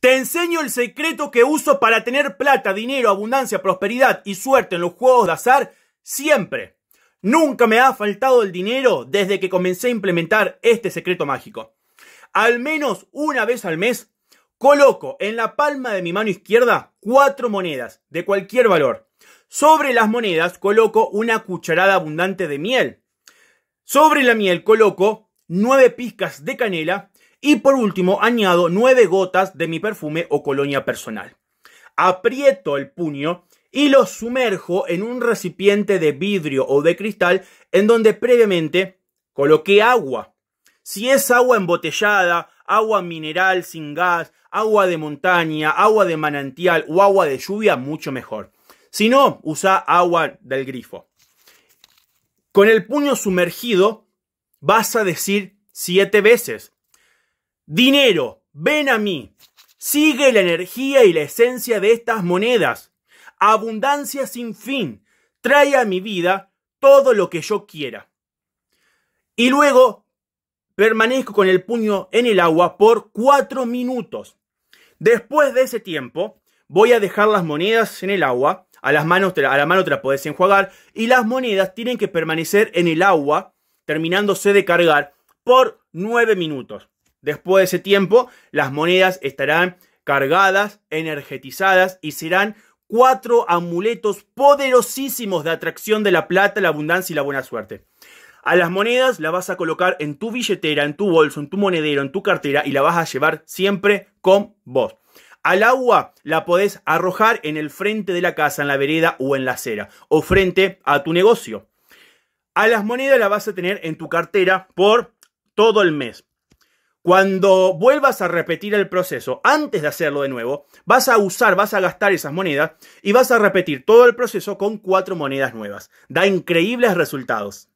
Te enseño el secreto que uso para tener plata, dinero, abundancia, prosperidad y suerte en los juegos de azar siempre. Nunca me ha faltado el dinero desde que comencé a implementar este secreto mágico. Al menos una vez al mes, coloco en la palma de mi mano izquierda cuatro monedas de cualquier valor. Sobre las monedas coloco una cucharada abundante de miel. Sobre la miel coloco nueve pizcas de canela y por último, añado nueve gotas de mi perfume o colonia personal. Aprieto el puño y lo sumerjo en un recipiente de vidrio o de cristal en donde previamente coloqué agua. Si es agua embotellada, agua mineral sin gas, agua de montaña, agua de manantial o agua de lluvia, mucho mejor. Si no, usa agua del grifo. Con el puño sumergido vas a decir siete veces. Dinero, ven a mí. Sigue la energía y la esencia de estas monedas. Abundancia sin fin. Trae a mi vida todo lo que yo quiera. Y luego permanezco con el puño en el agua por cuatro minutos. Después de ese tiempo, voy a dejar las monedas en el agua. A, las manos, a la mano te la podés enjuagar. Y las monedas tienen que permanecer en el agua, terminándose de cargar, por nueve minutos. Después de ese tiempo, las monedas estarán cargadas, energetizadas y serán cuatro amuletos poderosísimos de atracción de la plata, la abundancia y la buena suerte. A las monedas las vas a colocar en tu billetera, en tu bolso, en tu monedero, en tu cartera y la vas a llevar siempre con vos. Al agua la podés arrojar en el frente de la casa, en la vereda o en la acera o frente a tu negocio. A las monedas las vas a tener en tu cartera por todo el mes. Cuando vuelvas a repetir el proceso, antes de hacerlo de nuevo, vas a usar, vas a gastar esas monedas y vas a repetir todo el proceso con cuatro monedas nuevas. Da increíbles resultados.